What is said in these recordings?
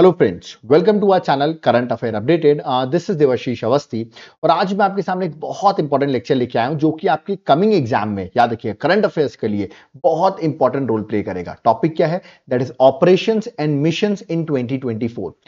Hello friends welcome to our channel current affair updated this is Devashish Awasthi और आज मैं आपके सामने एक बहुत इंपॉर्टेंट लेक्चर लेके आया हूं जो कि आपके कमिंग एग्जाम में याद रखिए करंट अफेयर्स के लिए बहुत इंपॉर्टेंट रोल प्ले करेगा टॉपिक क्या है that is operation and mission in twenty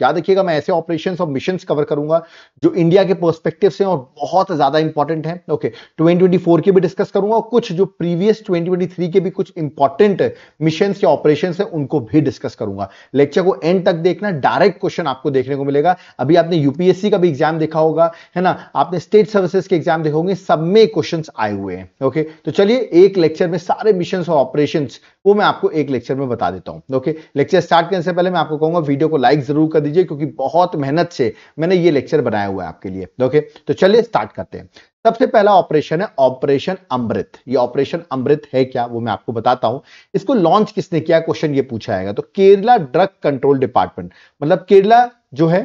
याद रखिएगा मैं ऐसे ऑपरेशन और मिशन कवर करूंगा जो इंडिया के परस्पेक्टिव से और बहुत ज्यादा इंपॉर्टेंट है ओके ट्वेंटी के भी डिस्कस करूंगा और कुछ जो प्रीवियस ट्वेंटी के भी कुछ इंपॉर्टेंट मिशन या ऑपरेशन है उनको भी डिस्कस करूंगा लेक्चर को एंड तक देखना डायरेक्ट क्वेश्चन आपको देखने को मिलेगा अभी आपने यूपीएससी का भी एग्जाम देखा होगा है ना आपने स्टेट सर्विसेज के एग्जाम देखे होंगे सब में क्वेश्चन आए हुए हैं ओके तो चलिए एक लेक्चर में सारे मिशन और ऑपरेशन वो मैं आपको एक लेक्चर में बता देता हूँ ओके लेक्चर स्टार्ट करने से पहले मैं आपको कहूंगा वीडियो को लाइक जरूर कर दीजिए क्योंकि बहुत मेहनत से मैंने ये लेक्चर बनाया हुआ है आपके लिए ओके तो चलिए स्टार्ट करते हैं सबसे पहला ऑपरेशन है ऑपरेशन अमृत ये ऑपरेशन अमृत है क्या वो मैं आपको बताता हूं इसको लॉन्च किसने किया क्वेश्चन ये पूछा जाएगा तो केरला ड्रग कंट्रोल डिपार्टमेंट मतलब केरला जो है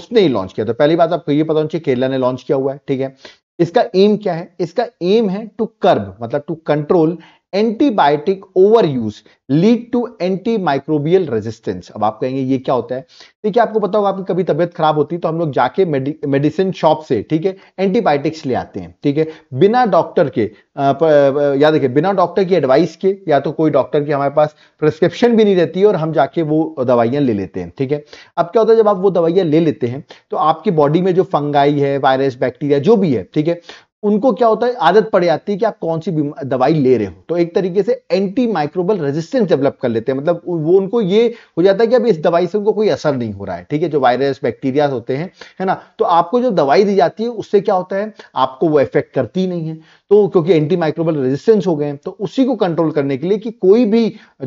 उसने ही लॉन्च किया तो पहली बात आपको ये पता होना चाहिए केरला ने लॉन्च किया हुआ है ठीक है इसका एम क्या है इसका एम है टू कर्ब मतलब to control antibiotic over use lead to antimicrobial resistance अब आप कहेंगे ये क्या होता है देखिए आपको पता होगा आपकी कभी तबियत खराब होती है तो हम लोग जाके मेडिसिन शॉप से ठीक है एंटीबायोटिक्स ले आते हैं ठीक है बिना डॉक्टर के या देखिए बिना डॉक्टर की एडवाइस के या तो कोई डॉक्टर की हमारे पास प्रिस्क्रिप्शन भी नहीं रहती और हम जाके वो दवाइयां ले लेते हैं ठीक है अब क्या होता है जब आप वो दवाइयां ले लेते हैं तो आपकी बॉडी में जो फंगाई है वायरस बैक्टीरिया जो भी है ठीक है उनको क्या होता है आदत पड़ जाती है कि आप कौन सी दवाई ले रहे हो तो एक तरीके से एंटी माइक्रोबल रेजिस्टेंस डेवलप कर लेते हैं मतलब वो उनको ये हो जाता है कि अब इस दवाई से उनको कोई असर नहीं हो रहा है ठीक है जो वायरस बैक्टीरिया होते हैं है ना तो आपको जो दवाई दी जाती है उससे क्या होता है आपको वो इफेक्ट करती नहीं है तो क्योंकि एंटी माइक्रोबल रेजिस्टेंस हो गए तो उसी को कंट्रोल करने के लिए कि कोई भी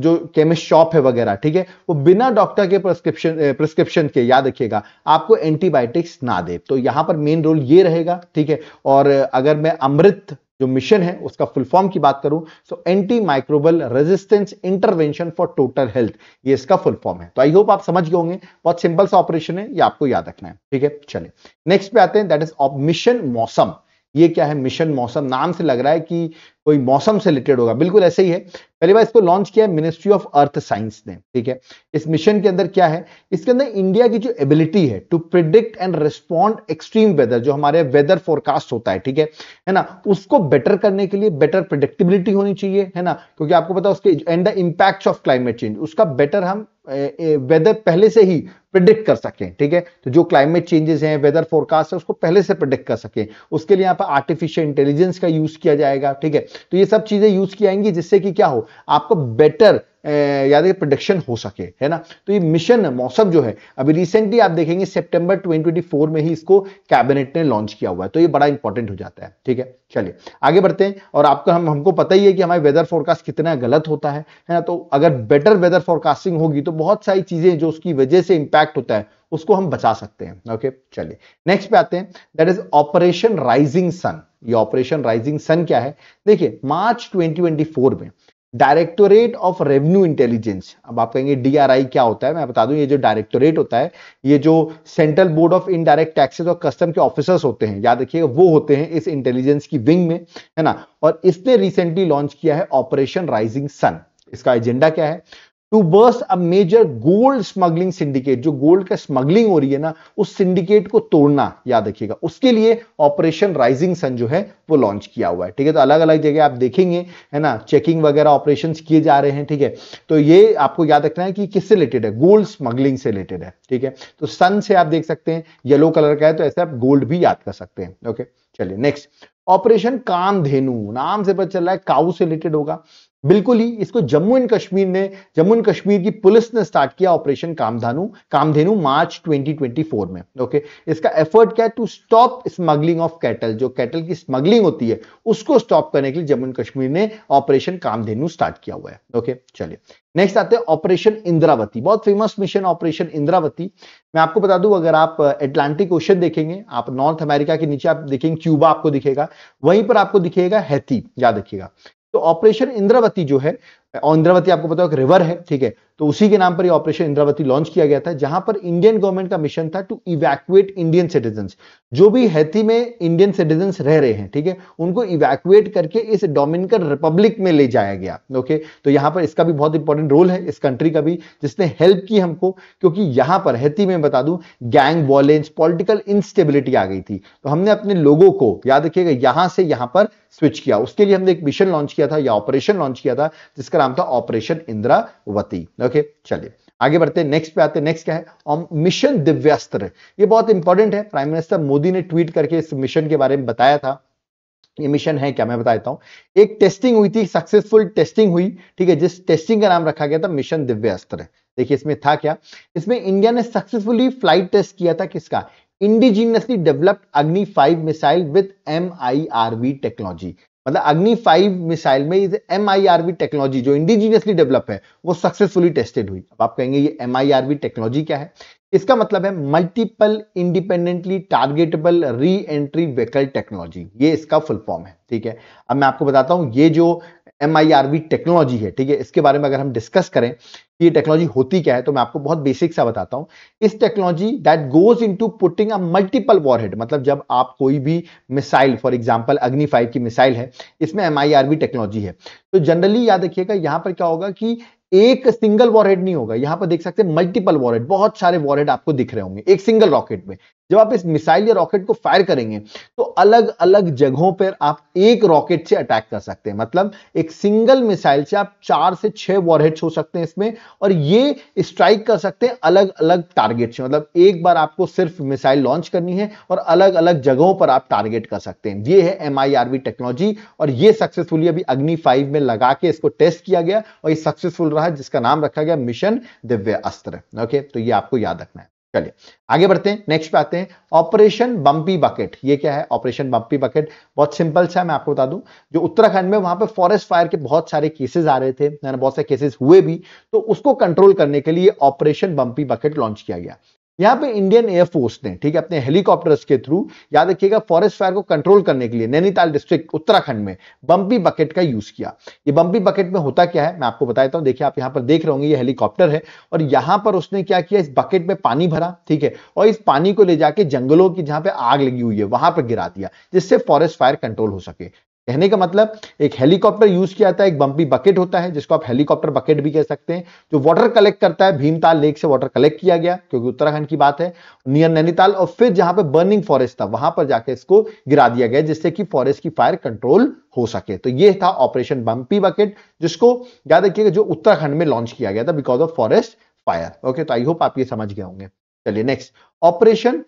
जो केमिस्ट शॉप है वगैरह ठीक है वो बिना डॉक्टर के प्रिस्क्रिप्शन प्रिस्क्रिप्शन के याद रखिएगा आपको एंटीबायोटिक्स ना दे तो यहां पर मेन रोल ये रहेगा ठीक है और अगर मैं अमृत जो मिशन है उसका फुल फॉर्म की बात करूं so antimicrobial resistance intervention for total health ये इसका फुल फॉर्म है तो आई होप आप समझ गए होंगे बहुत सिंपल सा ऑपरेशन है ये आपको याद रखना है ठीक है चले नेक्स्ट पे आते हैं दैट इज मिशन मौसम ये क्या है मिशन मौसम नाम से लग रहा है कि कोई मौसम से रिलेटेड होगा बिल्कुल ऐसे ही है पहली बार इसको लॉन्च किया है मिनिस्ट्री ऑफ अर्थ साइंस ने ठीक है इस मिशन के अंदर क्या है इसके अंदर इंडिया की जो एबिलिटी है to predict and respond extreme weather जो हमारे वेदर फोरकास्ट होता है ठीक है है ना उसको बेटर करने के लिए बेटर प्रिडिक्टिबिलिटी होनी चाहिए है ना क्योंकि आपको पता उसके and the impact of climate change उसका बेटर हम वेदर पहले से ही प्रिडिक्ट कर सकें ठीक है तो जो क्लाइमेट चेंजेस हैं वेदर फोरकास्ट है उसको पहले से प्रिडिक्ट कर सकें उसके लिए यहाँ पर आर्टिफिशियल इंटेलिजेंस का यूज किया जाएगा ठीक है तो ये सब चीजें यूज की आएंगी जिससे कि क्या हो आपको बेटर यानी प्रोडक्शन हो सके है ना तो ये मिशन मौसम जो है अभी रिसेंटली आप देखेंगे सितंबर 2024 में ही इसको कैबिनेट ने लॉन्च किया हुआ है तो ये बड़ा इंपॉर्टेंट हो जाता है ठीक है चलिए आगे बढ़ते हैं और आपको हम हमको पता ही है कि हमारे वेदर फोरकास्ट कितना गलत होता है है ना तो अगर बेटर वेदर फोरकास्टिंग होगी तो बहुत सारी चीजें जो उसकी वजह से इंपैक्ट होता है उसको हम बचा सकते हैं ओके चलिए नेक्स्ट पे आते हैं that is operation rising sun ये ऑपरेशन राइजिंग सन क्या है देखिए मार्च 2024 में डायरेक्टोरेट ऑफ रेवेन्यू इंटेलिजेंस अब आप कहेंगे डीआरआई क्या होता है मैं बता दूं ये जो डायरेक्टोरेट होता है ये जो central board of indirect taxes और कस्टम के ऑफिसर्स होते हैं याद रखिएगा वो होते हैं इस इंटेलिजेंस की विंग में है ना और इसने रिसेंटली लॉन्च किया है ऑपरेशन राइजिंग सन इसका एजेंडा क्या है टू बर्स a major gold smuggling syndicate जो गोल्ड का स्मगलिंग हो रही है ना उस सिंडिकेट को तोड़ना याद रखिएगा उसके लिए ऑपरेशन राइजिंग सन जो है वो लॉन्च किया हुआ है ठीक है तो अलग अलग जगह आप देखेंगे है ना चेकिंग वगैरह ऑपरेशन किए जा रहे हैं ठीक है तो ये आपको याद रखना है कि किससे रिलेटेड है गोल्ड स्मगलिंग से रिलेटेड है ठीक है तो सन से आप देख सकते हैं येलो कलर का है तो ऐसे आप गोल्ड भी याद कर सकते हैं ओके चलिए नेक्स्ट ऑपरेशन धेनु नाम से पता चल रहा है काउ से रिलेटेड होगा बिल्कुल ही इसको जम्मू एंड कश्मीर ने जम्मू एंड कश्मीर की पुलिस ने स्टार्ट किया ऑपरेशन कामधानु कामधेनु मार्च 2024 में ओके इसका एफर्ट क्या है to stop smuggling of cattle जो कैटल की स्मगलिंग होती है उसको स्टॉप करने के लिए जम्मू एंड कश्मीर ने ऑपरेशन कामधेनु स्टार्ट किया हुआ है ओके चलिए नेक्स्ट आते हैं ऑपरेशन इंद्रावती बहुत फेमस मिशन ऑपरेशन इंद्रावती मैं आपको बता दूं अगर आप एटलांटिक uh, ओशन देखेंगे आप नॉर्थ अमेरिका के नीचे आप देखेंगे क्यूबा आपको दिखेगा वहीं पर आपको दिखेगा हैती याद रखिएगा तो ऑपरेशन इंद्रावती जो है इंद्रावती आपको पता है रिवर है ठीक है तो उसी के नाम पर ये ऑपरेशन इंद्रावती लॉन्च किया गया था जहां पर इंडियन गवर्नमेंट का मिशन था टू इवैक्युएट इंडियन सिटीजन जो भी हैती में इंडियन सिटीजन रह रहे हैं ठीक है उनको इवैक्युएट करके इस डोमिनिकन रिपब्लिक में ले जाया गया ओके तो यहां पर इसका भी बहुत इंपॉर्टेंट रोल है इस कंट्री का भी जिसने हेल्प की हमको क्योंकि यहां पर हैती में बता दू गैंग वॉलेंस पॉलिटिकल इंस्टेबिलिटी आ गई थी तो हमने अपने लोगों को याद रखिएगा यहां से यहां पर स्विच किया उसके लिए हमने एक मिशन लॉन्च किया था या ऑपरेशन लॉन्च किया था जिसका नाम था ऑपरेशन इंद्रावती ओके चलिए आगे बढ़ते हैं नेक्स्ट पे आते हैं नेक्स्ट क्या है मिशन दिव्यास्त्र ये बहुत इंपॉर्टेंट है प्राइम मिनिस्टर मोदी ने ट्वीट करके इस मिशन के बारे में बताया था ये मिशन है क्या मैं बता देता हूं एक टेस्टिंग हुई थी सक्सेसफुल टेस्टिंग हुई ठीक है जिस टेस्टिंग का नाम रखा गया था मिशन दिव्यास्त्र देखिए इसमें था क्या इसमें इंडिया ने सक्सेसफुली फ्लाइट टेस्ट किया था किसका indigenously developed Agni five missile with M technology मतलब अग्नि फाइव मिसाइल में M I R V technology जो इंडिजीनियसली डेवलप है वो सक्सेसफुली टेस्टेड हुई अब आप कहेंगे ये M I R V technology क्या है इसका मतलब है multiple independently targetable reentry vehicle technology ये इसका फुल फॉर्म है ठीक है अब मैं आपको बताता हूं ये जो M I R V technology है ठीक है इसके बारे में अगर हम डिस्कस करें कि ये टेक्नोलॉजी होती क्या है तो मैं आपको बहुत बेसिक सा बताता हूं इस technology that goes into putting a multiple warhead मतलब जब आप कोई भी missile for example Agni five की मिसाइल है इसमें M I R V technology है तो जनरली याद रखिएगा यहां पर क्या होगा कि एक सिंगल वॉरहेड नहीं होगा यहां पर देख सकते हैं मल्टीपल वॉरहेड बहुत सारे वॉरहेड आपको दिख रहे होंगे एक सिंगल रॉकेट में जब आप इस मिसाइल या रॉकेट को फायर करेंगे तो अलग अलग जगहों पर आप एक रॉकेट से अटैक कर सकते हैं मतलब एक सिंगल मिसाइल से आप चार से छह वॉरहेड्स हो सकते हैं इसमें और ये स्ट्राइक कर सकते हैं अलग अलग टारगेट से मतलब एक बार आपको सिर्फ मिसाइल लॉन्च करनी है और अलग अलग जगहों पर आप टारगेट कर सकते हैं ये है एम टेक्नोलॉजी और ये सक्सेसफुली अभी अग्नि फाइव में लगा के इसको टेस्ट किया गया और ये सक्सेसफुल रहा जिसका नाम रखा गया मिशन दिव्य अस्त्र ओके तो ये आपको याद रखना है चलिए आगे बढ़ते हैं नेक्स्ट पे आते हैं ऑपरेशन बम्पी बकेट ये क्या है ऑपरेशन बम्पी बकेट बहुत सिंपल सा मैं आपको बता दूं जो उत्तराखंड में वहां पे फॉरेस्ट फायर के बहुत सारे केसेस आ रहे थे बहुत सारे केसेस हुए भी तो उसको कंट्रोल करने के लिए ऑपरेशन बम्पी बकेट लॉन्च किया गया यहाँ पे इंडियन एयरफोर्स ने ठीक है अपने हेलीकॉप्टर्स के थ्रू याद रखिएगा फॉरेस्ट फायर को कंट्रोल करने के लिए नैनीताल डिस्ट्रिक्ट उत्तराखंड में बम्पी बकेट का यूज किया ये बम्पी बकेट में होता क्या है मैं आपको बता देता हूं देखिए आप यहां पर देख रहे होंगे ये हेलीकॉप्टर है और यहां पर उसने क्या किया इस बकेट में पानी भरा ठीक है और इस पानी को ले जाके जंगलों की जहां पर आग लगी हुई है वहां पर गिरा दिया जिससे फॉरेस्ट फायर कंट्रोल हो सके कहने का मतलब एक हेलीकॉप्टर यूज किया जाता है एक बम्पी बकेट होता है जिसको आप हेलीकॉप्टर बकेट भी कह सकते हैं जो वाटर कलेक्ट करता है भीमताल लेक से वाटर कलेक्ट किया गया क्योंकि उत्तराखंड की बात है नियर नैनीताल और फिर जहां पे बर्निंग फॉरेस्ट था वहां पर जाके इसको गिरा दिया गया जिससे कि फॉरेस्ट की फायर कंट्रोल हो सके तो यह था ऑपरेशन बम्पी बकेट जिसको याद रखिएगा जो उत्तराखंड में लॉन्च किया गया था because of forest fire okay तो आई होप आप ये समझ गए होंगे चलिए नेक्स्ट ऑपरेशन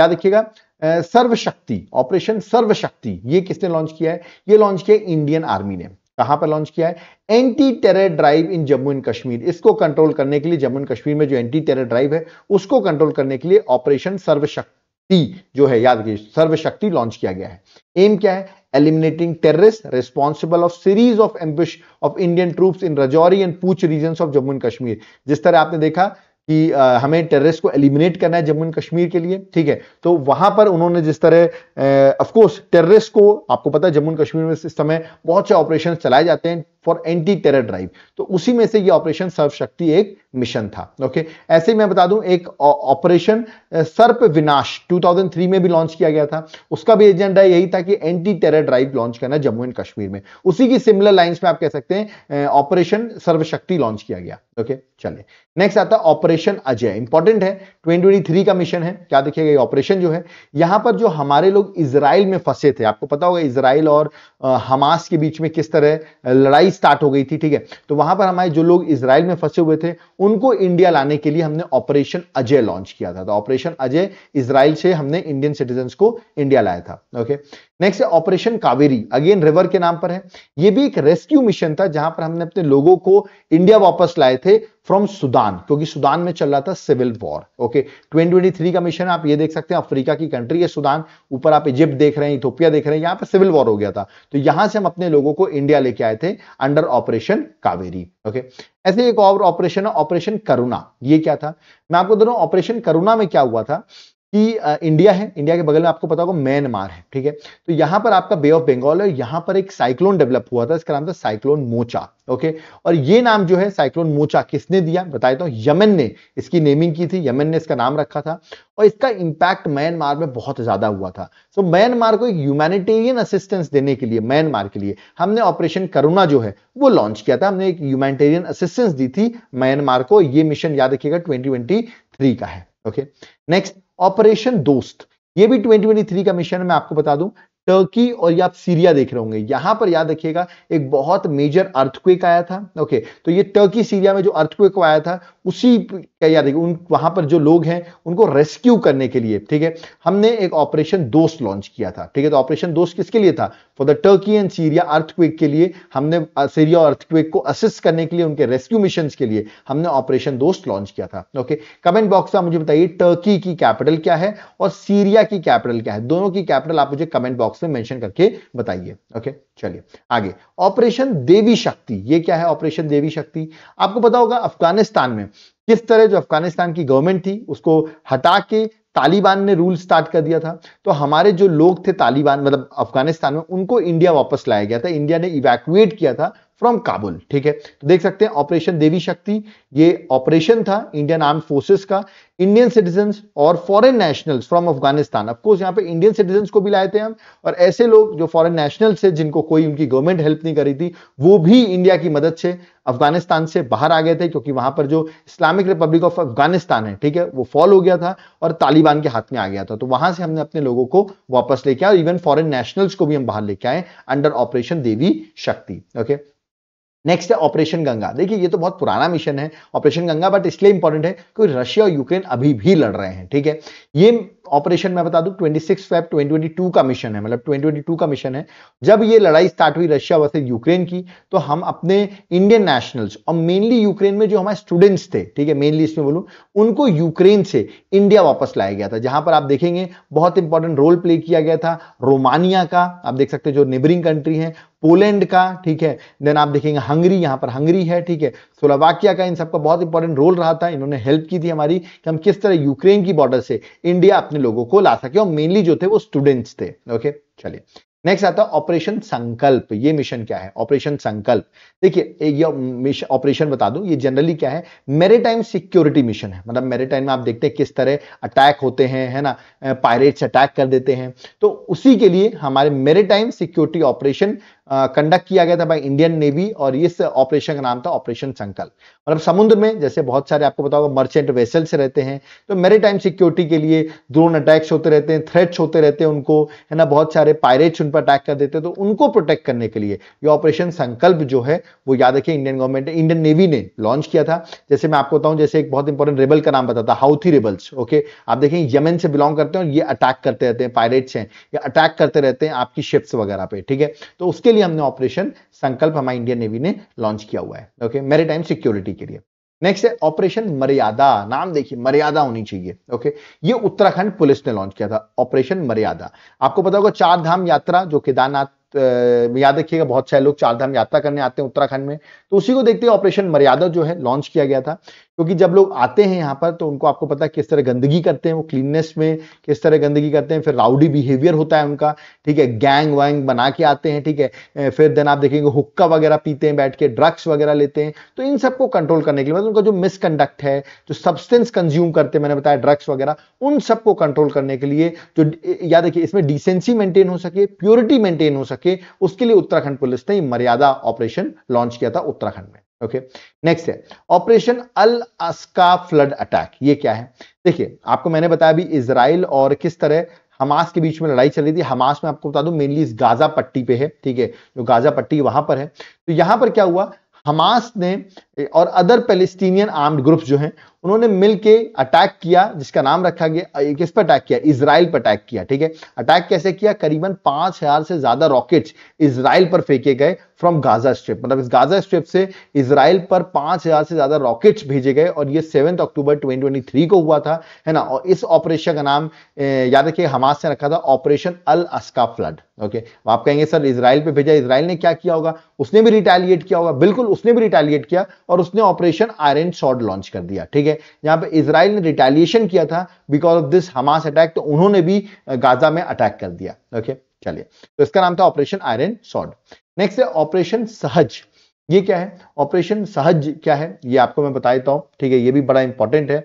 याद रखिएगा सर्वशक्ति ऑपरेशन सर्वशक्ति ये किसने लॉन्च किया है ये लॉन्च किया इंडियन आर्मी ने कहां पर लॉन्च किया है anti terror drive in Jammu and Kashmir इसको कंट्रोल करने के लिए जम्मू एंड कश्मीर में जो एंटी टेरर ड्राइव है उसको कंट्रोल करने के लिए ऑपरेशन सर्वशक्ति जो है याद रखिए सर्वशक्ति लॉन्च किया गया है एम क्या है eliminating terrorist responsible of series of ambush of Indian troops in Rajouri and Poonch region of Jammu and Kashmir जिस तरह आपने देखा कि हमें टेररिस्ट को एलिमिनेट करना है जम्मू एंड कश्मीर के लिए ठीक है तो वहां पर उन्होंने जिस तरह ऑफ कोर्स टेररिस्ट को आपको पता है जम्मू एंड कश्मीर में इस समय बहुत से ऑपरेशन चलाए जाते हैं फॉर एंटी टेरर ड्राइव तो उसी में से ये ऑपरेशन सर्वशक्ति एक मिशन था ओके ऐसे मैं बता दूं एक ऑपरेशन सर्प विनाश 2003 में भी लॉन्च किया गया था उसका भी एजेंडा यही था कि एंटी टेरर ड्राइव लॉन्च करना जम्मू एंड कश्मीर में उसी की सिमिलर लाइंस में आप कह सकते हैं ऑपरेशन सर्वशक्ति लॉन्च किया गया ओके चले नेक्स्ट आता है ऑपरेशन अजय इंपॉर्टेंट है 2023 का मिशन है क्या देखिएगा ये ऑपरेशन जो है यहां पर जो हमारे लोग इसराइल में फंसे थे आपको पता होगा इसराइल और हमास के बीच में किस तरह लड़ाई स्टार्ट हो गई थी ठीक है तो वहां पर हमारे जो लोग इसराइल में फंसे हुए थे उनको इंडिया लाने के लिए हमने ऑपरेशन अजय लॉन्च किया था तो ऑपरेशन अजय इसराइल से हमने इंडियन सिटीजन को इंडिया लाया था ओके नेक्स्ट है ऑपरेशन कावेरी अगेन रिवर के नाम पर है ये भी एक रेस्क्यू मिशन था जहां पर हमने अपने लोगों को इंडिया वापस लाए थे फ्रॉम सुदान क्योंकि सुदान में चल रहा था सिविल वॉर ओके 2023 का मिशन आप ये देख सकते हैं अफ्रीका की कंट्री है सुदान ऊपर आप इजिप्ट देख रहे हैं इथोपिया देख रहे हैं यहां पर सिविल वॉर हो गया था तो यहां से हम अपने लोगों को इंडिया लेके आए थे अंडर ऑपरेशन कावेरी ओके ऐसे एक और ऑपरेशन है ऑपरेशन करुणा ये क्या था मैं आपको दोनों ऑपरेशन करुणा में क्या हुआ था कि इंडिया है इंडिया के बगल में आपको पता होगा म्यांमार है ठीक है तो यहां पर आपका बे ऑफ बंगाल है यहाँ पर एक साइक्लोन डेवलप हुआ था इसका नाम था साइक्लोन मोचा ओके और ये नाम जो है साइक्लोन मोचा किसने दिया बताया तो यमन ने इसकी नेमिंग की थी यमन ने इसका नाम रखा था और इसका इंपैक्ट म्यांमार में बहुत ज्यादा हुआ था सो म्यांमार को एक ह्यूमैनिटेरियन असिस्टेंस देने के लिए म्यांमार के लिए हमने ऑपरेशन करुणा जो है वो लॉन्च किया था हमने एक ह्यूमैनिटेरियन असिस्टेंस दी थी म्यांमार को ये मिशन याद रखिएगा ट्वेंटी का है ओके नेक्स्ट ऑपरेशन दोस्त ये भी 2023 का मिशन है मैं आपको बता दूं टर्की और या आप सीरिया देख रहे होंगे यहां पर याद रखिएगा एक बहुत मेजर अर्थक्वेक आया था ओके तो ये टर्की सीरिया में जो अर्थक्वेक आया था उसी क्या याद है उन वहां पर जो लोग हैं उनको रेस्क्यू करने के लिए ठीक है हमने एक ऑपरेशन दोस्त लॉन्च किया था ठीक है तो ऑपरेशन दोस्त किसके लिए था for the Turkey and Syria earthquake के लिए हमने सीरिया अर्थक्वेक को असिस्ट करने के लिए उनके रेस्क्यू मिशन के लिए हमने ऑपरेशन दोस्त लॉन्च किया था ओके कमेंट बॉक्स में मुझे बताइए टर्की की कैपिटल क्या है और सीरिया की कैपिटल क्या है दोनों की कैपिटल आप मुझे कमेंट बॉक्स में मैंशन करके बताइए ओके चलिए आगे ऑपरेशन देवी शक्ति ये क्या है ऑपरेशन देवी शक्ति आपको पता होगा अफगानिस्तान में किस तरह जो अफगानिस्तान की गवर्नमेंट थी उसको हटा के तालिबान ने रूल स्टार्ट कर दिया था तो हमारे जो लोग थे तालिबान मतलब अफगानिस्तान में उनको इंडिया वापस लाया गया था इंडिया ने इवैक्यूएट किया था फ्रॉम काबुल ठीक है तो देख सकते हैं ऑपरेशन देवी शक्ति ये ऑपरेशन था इंडियन आर्म फोर्सेस का इंडियन सिटीजन और foreign nationals from Afghanistan of course यहाँ पे इंडियन सिटीजन को भी लाए थे हम और ऐसे लोग जो फॉरेन नेशनल्स थे जिनको कोई उनकी गवर्नमेंट हेल्प नहीं करी थी वो भी इंडिया की मदद से अफगानिस्तान से बाहर आ गए थे क्योंकि वहां पर जो इस्लामिक रिपब्लिक ऑफ अफगानिस्तान है ठीक है वो फॉल हो गया था और तालिबान के हाथ में आ गया था तो वहां से हमने अपने लोगों को वापस लेके आया और इवन फॉरन नेशनल्स को भी हम बाहर लेके आए under operation Devi Shakti okay next है ऑपरेशन गंगा देखिए ये तो बहुत पुराना मिशन है ऑपरेशन गंगा बट इसलिए इंपॉर्टेंट है क्योंकि रशिया और यूक्रेन अभी भी लड़ रहे हैं ठीक है ये ऑपरेशन मैं बता दूं 26 फेब 2022 का मिशन है मतलब 2022 का मिशन है जब ये लड़ाई स्टार्ट हुई रशिया वर्सेज यूक्रेन की तो हम अपने इंडियन नेशनल्स और मेनली यूक्रेन में जो हमारे स्टूडेंट्स थे ठीक है मेनली इसमें बोलूं उनको यूक्रेन से इंडिया वापस लाया गया था जहां पर आप देखेंगे बहुत इंपॉर्टेंट रोल प्ले किया गया था रोमानिया का आप देख सकते जो नेबरिंग कंट्री है पोलैंड का ठीक है देन आप देखेंगे हंगरी यहां पर हंगरी है ठीक है सोलावाकिया का इन सबका बहुत इंपॉर्टेंट रोल रहा था इन्होंने हेल्प की थी हमारी कि हम किस तरह यूक्रेन की बॉर्डर से इंडिया अपने अपने लोगों को ला सके और मेनली जो थे वो स्टूडेंट्स थे ओके चलिए नेक्स्ट आता है ऑपरेशन संकल्प ये मिशन क्या है ऑपरेशन संकल्प देखिए ये मिशन ऑपरेशन बता दूं ये जनरली क्या है मेरेटाइम सिक्योरिटी मिशन है मतलब मेरेटाइम में आप देखते हैं किस तरह अटैक होते हैं है ना पायरेट्स अटैक कर देते हैं तो उसी के लिए हमारे मेरेटाइम सिक्योरिटी ऑपरेशन कंडक्ट किया गया था बाई इंडियन नेवी और इस ऑपरेशन का नाम था ऑपरेशन संकल्प मतलब समुद्र में जैसे बहुत सारे आपको बताओ मर्चेंट वेसल्स रहते हैं तो मेरे टाइम सिक्योरिटी के लिए ड्रोन अटैक्स होते रहते हैं थ्रेट्स होते रहते हैं उनको है ना बहुत सारे पायरेट्स उन पर अटैक कर देते हैं तो उनको प्रोटेक्ट करने के लिए ये ऑपरेशन संकल्प जो है वो याद रखिए इंडियन गवर्नमेंट इंडियन नेवी ने लॉन्च किया था जैसे मैं आपको बताऊं जैसे एक बहुत इंपॉर्टेंट रेबल का नाम बताता हाउथी रेबल्स ओके आप देखें यमन से बिलोंग करते हैं और ये अटैक करते रहते हैं पायरेट्स हैं ये अटैक करते रहते हैं आपकी शिप्स वगैरह पे ठीक है तो उसके लिए हमने ऑपरेशन संकल्प हमारे इंडियन नेवी ने लॉन्च किया हुआ है ओके मेरीटाइम सिक्योरिटी के लिए नेक्स्ट है ऑपरेशन मर्यादा नाम देखिए मर्यादा होनी चाहिए ओके ये उत्तराखंड पुलिस ने लॉन्च किया था ऑपरेशन मर्यादा आपको पता होगा चार धाम यात्रा जो केदारनाथ याद रखिएगा बहुत सारे लोग चारधाम यात्रा करने आते हैं उत्तराखंड में तो उसी को देखते हुए ऑपरेशन मर्यादा जो है लॉन्च किया गया था क्योंकि जब लोग आते हैं यहाँ पर तो उनको आपको पता है किस तरह गंदगी करते हैं वो क्लीननेस में किस तरह गंदगी करते हैं फिर राउडी बिहेवियर होता है उनका ठीक है गैंग वैंग बना के आते हैं ठीक है फिर देन आप देखेंगे हुक्का वगैरह पीते हैं बैठ के ड्रग्स वगैरह लेते हैं तो इन सबको कंट्रोल करने के लिए मतलब उनका जो मिसकंडक्ट है जो सब्सटेंस कंज्यूम करते हैं मैंने बताया ड्रग्स वगैरह उन सबको कंट्रोल करने के लिए जो याद रखिए इसमें डिसेंसी मेंटेन हो सके प्योरिटी मेंटेन हो सके सके उसके लिए उत्तराखंड पुलिस ने मर्यादा ऑपरेशन लॉन्च किया था उत्तराखंड में ओके नेक्स्ट है ऑपरेशन अल अस्का फ्लड अटैक ये क्या है देखिए आपको मैंने बताया अभी इसराइल और किस तरह हमास के बीच में लड़ाई चल रही थी हमास में आपको बता दूं मेनली इस गाजा पट्टी पे है ठीक है जो गाजा पट्टी वहां पर है तो यहां पर क्या हुआ हमास ने और अदर पेलिस्टीनियन आर्म्ड ग्रुप जो हैं उन्होंने मिलकर अटैक किया जिसका नाम रखा गया किस पर अटैक किया इसराइल पर अटैक किया ठीक है अटैक कैसे किया करीबन पांच हजार से ज्यादा रॉकेट्स इसराइल पर फेंके गए फ्रॉम गाजा स्ट्रिप मतलब इस गाजा स्ट्रिप से इसराइल पर पांच हजार से ज्यादा रॉकेट्स भेजे गए और ये सेवेंथ अक्टूबर 2023 को हुआ था है ना और इस ऑपरेशन का नाम याद रखिए हमास ने रखा था ऑपरेशन अल अस्का फ्लड ओके आप कहेंगे सर इसराइल पर भेजा इसराइल ने क्या किया होगा उसने भी रिटेलिएट किया होगा बिल्कुल उसने भी रिटेलिएट किया और उसने ऑपरेशन आयरन शॉर्ट लॉन्च कर दिया ठीक है यहां पे इसराइल ने रिटेलिएशन किया था because of this Hamas attack तो उन्होंने भी गाजा में अटैक कर दिया ओके चलिए तो इसका नाम था ऑपरेशन आयरन शॉर्ट नेक्स्ट है ऑपरेशन सहज ये क्या है ऑपरेशन सहज क्या है ये आपको मैं बता देता हूं ठीक है ये भी बड़ा इंपॉर्टेंट है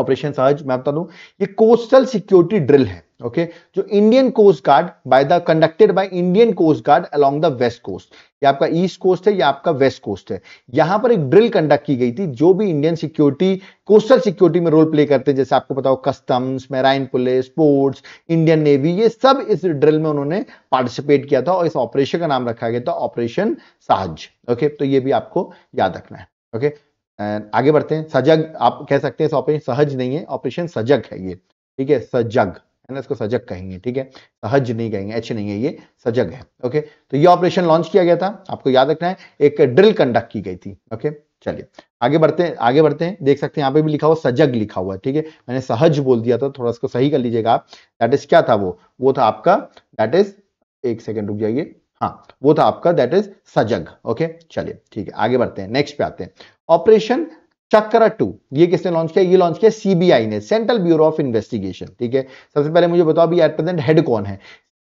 ऑपरेशन सहज मैं बता दूं ये कोस्टल सिक्योरिटी ड्रिल है ओके जो Indian coast guard by the conducted by Indian coast guard along the west coast ये आपका ईस्ट कोस्ट है या आपका वेस्ट कोस्ट है यहां पर एक ड्रिल कंडक्ट की गई थी जो भी इंडियन सिक्योरिटी कोस्टल सिक्योरिटी में रोल प्ले करते हैं जैसे आपको पता हो customs marine police ports Indian navy ये सब इस ड्रिल में उन्होंने पार्टिसिपेट किया था और इस ऑपरेशन का नाम रखा गया था ऑपरेशन साहज ओके तो ये भी आपको याद रखना है ओके okay? एंड आगे बढ़ते हैं सजग आप कह सकते हैं ऑपरेशन सहज नहीं है ऑपरेशन सजग है ये ठीक है सजग है ना इसको सजग कहेंगे ठीक है सहज नहीं कहेंगे एच नहीं है ये सजग है ओके तो ये ऑपरेशन लॉन्च किया गया था आपको याद रखना है एक ड्रिल कंडक्ट की गई थी ओके चलिए आगे बढ़ते हैं आगे बढ़ते हैं देख सकते हैं यहाँ पे भी लिखा हुआ सजग लिखा हुआ है ठीक है मैंने सहज बोल दिया था थोड़ा इसको सही कर लीजिएगा आप दैट इज क्या था वो वो था आपका दैट इज एक सेकेंड रुक जाइए हाँ वो था आपका दैट इज सजग ओके चलिए ठीक है आगे बढ़ते हैं नेक्स्ट पे आते हैं ऑपरेशन चक्र टू ये किसने लॉन्च किया ये लॉन्च किया सीबीआई ने सेंट्रल ब्यूरो ऑफ इन्वेस्टिगेशन ठीक है सबसे पहले मुझे बताओ अभी एट प्रेजेंट हेड कौन है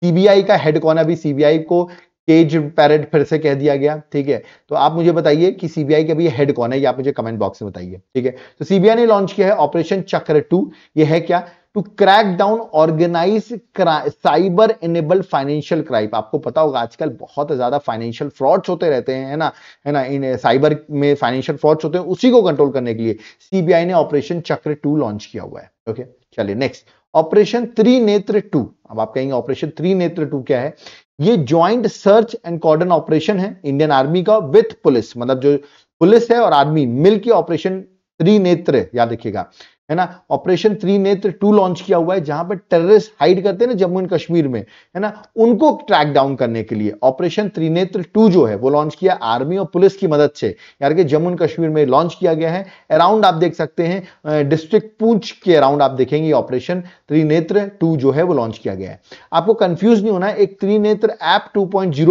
सीबीआई का हेड कौन है अभी सीबीआई को केज पैरेट फिर से कह दिया गया ठीक है तो आप मुझे बताइए कि सीबीआई के अभी हेड कौन है ये आप मुझे कमेंट बॉक्स में बताइए ठीक है तो सीबीआई ने लॉन्च किया है ऑपरेशन चक्र टू ये है क्या to crack down organize cyber enable financial crime आपको पता होगा आजकल बहुत ज्यादा फाइनेंशियल फ्रॉड्स होते रहते हैं है ना है ना इन साइबर में फाइनेंशियल फ्रॉड्स होते हैं उसी को कंट्रोल करने के लिए सीबीआई ने ऑपरेशन चक्र टू लॉन्च किया हुआ है ओके चलिए next operation Trinetra two अब आप कहेंगे ऑपरेशन थ्री नेत्र टू क्या है ये joint search and cordon operation है इंडियन आर्मी का विथ पुलिस मतलब जो पुलिस है और आर्मी मिल के ऑपरेशन त्रिनेत्र याद रखिएगा है ना ऑपरेशन त्रिनेत्र टू लॉन्च किया हुआ है जहां पर टेररिस्ट हाइड करते हैं ना जम्मू एंड कश्मीर में है ना उनको ट्रैक डाउन करने के लिए ऑपरेशन त्रिनेत्र टू जो है वो लॉन्च किया आर्मी और पुलिस की मदद से यार के जम्मू एंड कश्मीर में लॉन्च किया गया है अराउंड आप देख सकते हैं डिस्ट्रिक्ट पूंछ के अराउंड आप देखेंगे ऑपरेशन त्रिनेत्र टू जो है वो लॉन्च किया गया है आपको कंफ्यूज नहीं होना एक त्रिनेत्र ऐप टू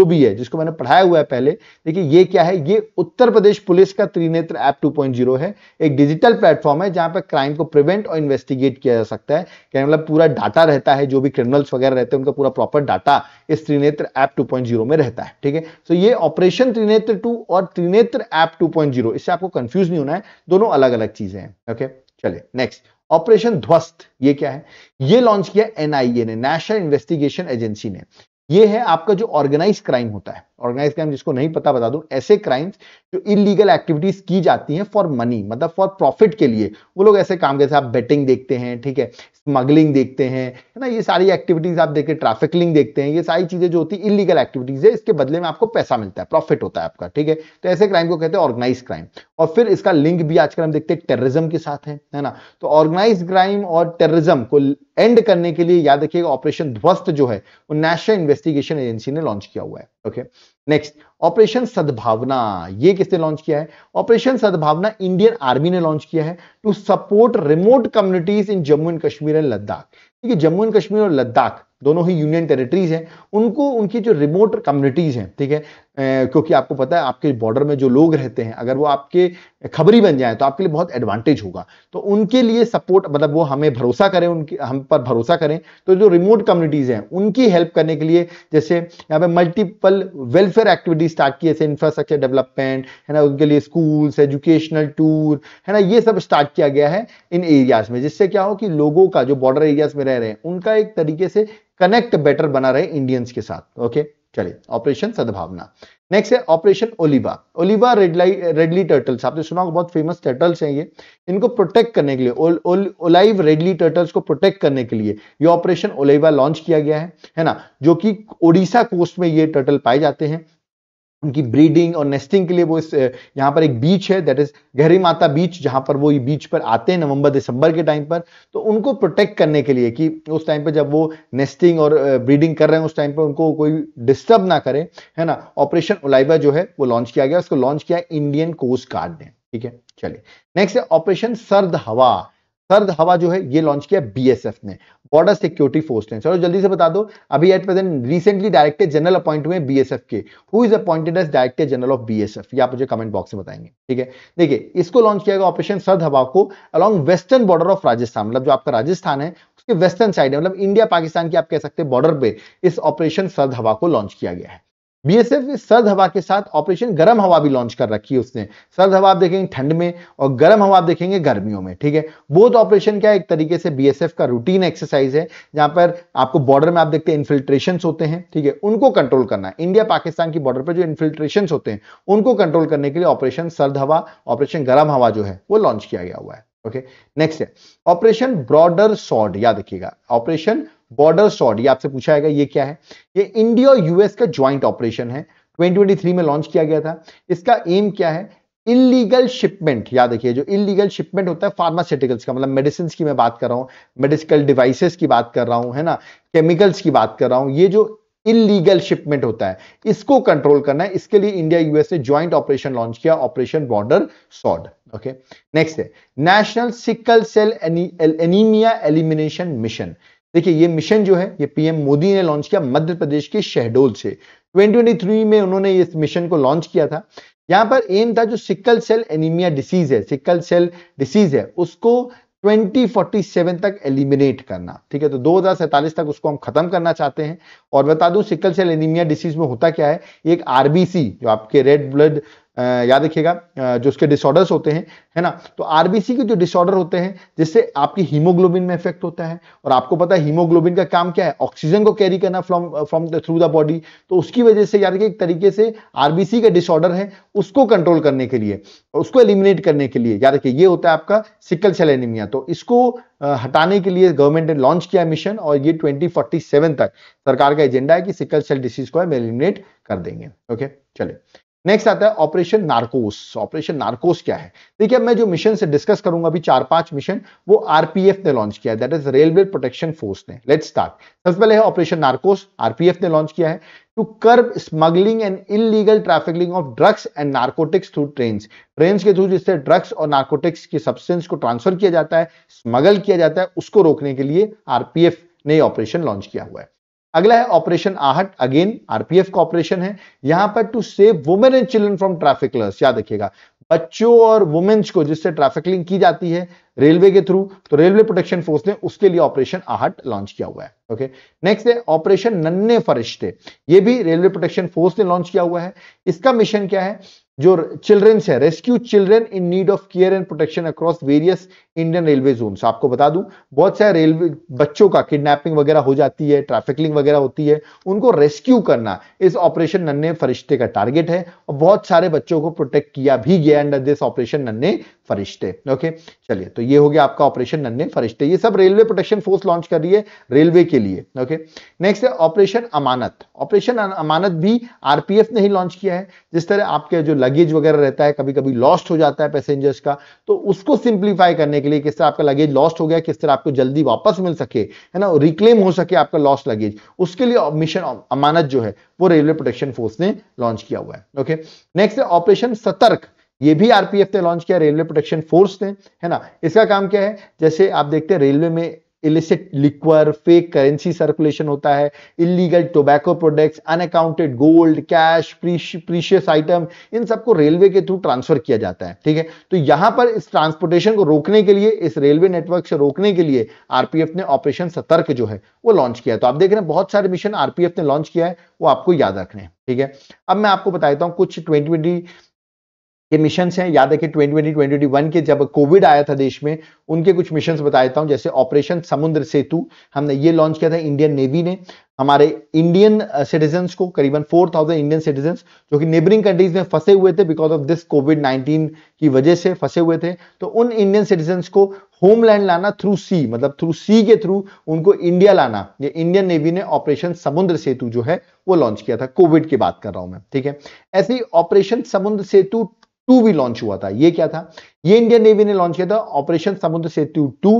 भी है जिसको मैंने पढ़ाया हुआ है पहले देखिए ये क्या है ये उत्तर प्रदेश पुलिस का त्रिनेत्र ऐप टू है एक डिजिटल प्लेटफॉर्म है जहां पर क्राइम को प्रिवेंट और इन्वेस्टिगेट किया जा सकता है क्या मतलब पूरा डाटा रहता है जो भी क्रिमिनल्स वगैरह रहते हैं उनका पूरा प्रॉपर डाटा इस त्रिनेत्र ऐप 2.0 में रहता है ठीक है सो ये ऑपरेशन त्रिनेत्र टू और त्रिनेत्र ऐप 2.0 इससे आपको कंफ्यूज नहीं होना है दोनों अलग अलग चीजें हैं ओके चले नेक्स्ट ऑपरेशन ध्वस्त ये क्या है ये लॉन्च किया एनआईए ने नेशनल इन्वेस्टिगेशन एजेंसी ने ये है आपका जो ऑर्गेनाइज क्राइम होता है ऑर्गेनाइज क्राइम जिसको नहीं पता बता दूं ऐसे क्राइम्स जो इलीगल एक्टिविटीज की जाती हैं फॉर मनी मतलब फॉर प्रॉफिट के लिए वो लोग ऐसे काम जैसे आप बेटिंग देखते हैं ठीक है स्मगलिंग देखते हैं है ना ये सारी एक्टिविटीज आप देखते ट्रैफिकलिंग देखते हैं ये सारी चीजें जो होती है इलीगल एक्टिविटीज है इसके बदले में आपको पैसा मिलता है प्रॉफिट होता है आपका ठीक है तो ऐसे क्राइम को कहते हैं ऑर्गेनाइज क्राइम और फिर इसका लिंक भी आजकल हम देखते हैं टेररिज्म के साथ है है ना तो ऑर्गेनाइज क्राइम और टेररिज्म को एंड करने के लिए याद रखिएगा ऑपरेशन ध्वस्त जो है वो नेशनल इन्वेस्टिगेशन एजेंसी ने लॉन्च किया हुआ है ओके नेक्स्ट ऑपरेशन सद्भावना ये किसने लॉन्च किया है ऑपरेशन सद्भावना इंडियन आर्मी ने लॉन्च किया है to support remote communities in Jammu and Kashmir and Ladakh ठीक है जम्मू एंड कश्मीर और लद्दाख दोनों ही यूनियन टेरिटरीज हैं उनको उनकी जो रिमोट कम्युनिटीज़ हैं ठीक है क्योंकि आपको पता है आपके बॉर्डर में जो लोग रहते हैं अगर वो आपके खबरी बन जाए तो आपके लिए बहुत एडवांटेज होगा तो उनके लिए सपोर्ट मतलब वो हमें भरोसा करें उनके हम पर भरोसा करें तो जो रिमोट कम्युनिटीज़ हैं उनकी हेल्प करने के लिए जैसे यहाँ पे मल्टीपल वेलफेयर एक्टिविटीज स्टार्ट की जैसे इंफ्रास्ट्रक्चर डेवलपमेंट है ना उनके लिए स्कूल्स एजुकेशनल टूर है ना ये सब स्टार्ट किया गया है इन एरियाज में जिससे क्या हो कि लोगों का जो बॉर्डर एरियाज में रह रहे हैं उनका एक तरीके से कनेक्ट बेटर बना रहे इंडियंस के साथ ओके चलिए ऑपरेशन सद्भावना नेक्स्ट है operation Olivia Olivia ridley ridley turtles आपने सुना होगा बहुत फेमस टर्टल्स हैं ये इनको प्रोटेक्ट करने के लिए ol, ol, olive ridley turtles को प्रोटेक्ट करने के लिए ये ऑपरेशन ओलिवा लॉन्च किया गया है है ना जो कि ओडिशा कोस्ट में ये टर्टल पाए जाते हैं उनकी ब्रीडिंग और नेस्टिंग के लिए वो इस यहाँ पर एक बीच है दैट इज गहरी माता बीच जहाँ पर वो ये बीच पर आते हैं नवंबर दिसंबर के टाइम पर तो उनको प्रोटेक्ट करने के लिए कि उस टाइम पर जब वो नेस्टिंग और ब्रीडिंग कर रहे हैं उस टाइम पर उनको कोई डिस्टर्ब ना करे है ना ऑपरेशन ओलाइबा जो है वो लॉन्च किया गया उसको लॉन्च किया इंडियन कोस्ट गार्ड ने ठीक है चलिए नेक्स्ट है ऑपरेशन सर्द हवा थर्ड हवा जो है ये लॉन्च किया बीएसएफ ने बॉर्डर सिक्योरिटी फोर्स ने चलो जल्दी से बता दो अभी at present recently director general appoint हुए बीएसएफ के who is appointed as director general of BSF ये आप मुझे कमेंट बॉक्स में बताएंगे ठीक है देखिए इसको लॉन्च किया गया ऑपरेशन सर्द हवा को along western border of Rajasthan मतलब जो आपका राजस्थान है उसके वेस्टर्न साइड है मतलब इंडिया पाकिस्तान की आप कह सकते हैं बॉर्डर पे इस ऑपरेशन सर्द हवा को लॉन्च किया गया है बीएसएफ ने सर्द हवा के साथ ऑपरेशन गर्म हवा भी लॉन्च कर रखी है उसने सर्द हवा आप देखेंगे ठंड में और गर्म हवा आप देखेंगे गर्मियों में ठीक है बोध ऑपरेशन क्या एक तरीके से बीएसएफ का रूटीन एक्सरसाइज है जहां पर आपको बॉर्डर में आप देखते हैं इन्फिल्ट्रेशन होते हैं ठीक है उनको कंट्रोल करना इंडिया पाकिस्तान की बॉर्डर पर जो इन्फिल्ट्रेशन होते हैं उनको कंट्रोल करने के लिए ऑपरेशन सर्द हवा ऑपरेशन गर्म हवा जो है वो लॉन्च किया गया हुआ है ओके नेक्स्ट है ऑपरेशन ब्रॉडर सॉर्ड याद रखिएगा ऑपरेशन बॉर्डर शॉर्ट ये आपसे पूछा जाएगा ये क्या है ये इंडिया और यूएस का ज्वाइंट ऑपरेशन है 2023 में लॉन्च किया गया था इसका एम क्या है इलीगल शिपमेंट याद रखिए जो इलीगल शिपमेंट होता है फार्मास्यूटिकल्स का मतलब मेडिसिन की मैं बात कर रहा हूँ मेडिकल डिवाइसेस की बात कर रहा हूँ है ना केमिकल्स की बात कर रहा हूँ ये जो इलीगल शिपमेंट होता है इसको कंट्रोल करना है इसके लिए इंडिया यूएस ने ज्वाइंट ऑपरेशन लॉन्च किया operation border sword okay next है national sickle cell anaemia elimination mission देखिए ये मिशन जो है ये पीएम मोदी ने लॉन्च किया मध्य प्रदेश के शहडोल से 2023 में उन्होंने इस मिशन को लॉन्च किया था यहां पर एम था जो सिकल सेल एनीमिया डिसीज है सिकल सेल डिसीज है उसको 2047 तक एलिमिनेट करना ठीक है तो दो तक उसको हम खत्म करना चाहते हैं और बता दूं सिकल सेल एनीमिया डिसीज में होता क्या है एक आरबीसी जो आपके रेड ब्लड याद रखिएगा जो उसके डिसऑर्डर्स होते हैं है ना तो आरबीसी के जो डिसऑर्डर होते हैं जिससे आपकी हीमोग्लोबिन में इफेक्ट होता है और आपको पता है हीमोग्लोबिन का काम क्या है ऑक्सीजन को कैरी करना from from through the body तो उसकी वजह से याद रखिए एक तरीके से आरबीसी का डिसऑर्डर है उसको कंट्रोल करने के लिए उसको एलिमिनेट करने के लिए याद रखिए ये होता है आपका सिकल सेल एनीमिया तो इसको हटाने के लिए गवर्नमेंट ने लॉन्च किया मिशन और ये ट्वेंटी तक सरकार का का एजेंडा है कि सिकल सेल डिसीज को हम एलिमिनेट कर देंगे ओके चलिए नेक्स्ट आता है ऑपरेशन नार्कोस ऑपरेशन नार्कोस क्या है देखिए अब मैं जो मिशन से डिस्कस करूंगा अभी चार पांच मिशन वो आरपीएफ ने लॉन्च किया है that is railway protection force ने लेट्स स्टार्ट सबसे पहले है ऑपरेशन नार्कोस आरपीएफ ने लॉन्च किया है to curb smuggling and illegal trafficking of drugs and narcotics through train train के थ्रू जिससे ड्रग्स और नार्कोटिक्स की सब्सटेंस को ट्रांसफर किया जाता है स्मगल किया जाता है उसको रोकने के लिए आरपीएफ ने ऑपरेशन लॉन्च किया हुआ है अगला है ऑपरेशन आहट अगेन आरपीएफ का ऑपरेशन है यहां पर to save women and children from traffickers याद रखिएगा बच्चों और वुमेन्स को जिससे ट्रैफिकिंग की जाती है रेलवे के थ्रू तो रेलवे प्रोटेक्शन फोर्स ने उसके लिए ऑपरेशन आहट लॉन्च किया हुआ है ओके नेक्स्ट है ऑपरेशन नन्ने फरिश्ते ये भी रेलवे प्रोटेक्शन फोर्स ने लॉन्च किया हुआ है इसका मिशन क्या है जो चिल्ड्रेन है rescue children in need of care and protection across various Indian railway zone आपको बता दूं बहुत सारे रेलवे बच्चों का किडनैपिंग वगैरह हो जाती है ट्रैफिकिंग वगैरह होती है उनको रेस्क्यू करना इस ऑपरेशन नन्हे फरिश्ते का टारगेट है और बहुत सारे बच्चों को प्रोटेक्ट किया भी गया अंडर दिस ऑपरेशन नन्हे फरिश्ते ओके चलिए तो ये हो गया आपका ऑपरेशन नन्हे फरिश्ते ये सब रेलवे प्रोटेक्शन फोर्स लॉन्च कर रही है रेलवे के लिए ओके नेक्स्ट है ऑपरेशन अमानत ऑपरेशन अमानत भी आरपीएफ ने ही लॉन्च किया है जिस तरह आपके जो लगेज वगैरह रहता है कभी कभी लॉस्ट हो जाता है पैसेंजर्स का तो उसको सिंप्लीफाई करने के लिए किस तरह आपका लगेज लॉस्ट हो गया किस तरह आपको जल्दी वापस मिल सके है ना रिक्लेम हो सके आपका लॉस्ट लगेज उसके लिए मिशन अमानत जो है वो रेलवे प्रोटेक्शन फोर्स ने लॉन्च किया हुआ है ओके नेक्स्ट है ऑपरेशन सतर्क ये भी आरपीएफ ने लॉन्च किया रेलवे प्रोटेक्शन फोर्स ने है ना इसका काम क्या है जैसे आप देखते हैं रेलवे में illicit liquor fake currency circulation होता है illegal tobacco products unaccounted gold cash precious item इन सबको रेलवे के थ्रू ट्रांसफर किया जाता है ठीक है तो यहां पर इस ट्रांसपोर्टेशन को रोकने के लिए इस रेलवे नेटवर्क से रोकने के लिए आरपीएफ ने ऑपरेशन सतर्क जो है वो लॉन्च किया तो आप देख रहे हैं बहुत सारे मिशन आरपीएफ ने लॉन्च किया है वो आपको याद रखने ठीक है अब मैं आपको बताता हूं कुछ ट्वेंटी ये मिशन हैं याद है कि ट्वेंटी 2021 के जब कोविड आया था देश में उनके कुछ मिशन बता देता हूँ जैसे ऑपरेशन समुद्र सेतु हमने ये लॉन्च किया था इंडियन नेवी ने हमारे इंडियन सिटीजन uh, को करीबन 4000 इंडियन सिटीजन जो कि नेबरिंग कंट्रीज में फंसे हुए थे बिकॉज ऑफ दिस कोविड 19 की वजह से फंसे हुए थे तो उन इंडियन सिटीजन को होमलैंड लाना थ्रू सी मतलब थ्रू सी के थ्रू उनको इंडिया लाना ये इंडियन नेवी ने ऑपरेशन समुद्र सेतु जो है वो लॉन्च किया था कोविड की बात कर रहा हूं मैं ठीक है ऐसे ही ऑपरेशन समुद्र सेतु टू भी लॉन्च हुआ था ये क्या था ये इंडियन नेवी ने लॉन्च किया था ऑपरेशन समुद्र सेतु टू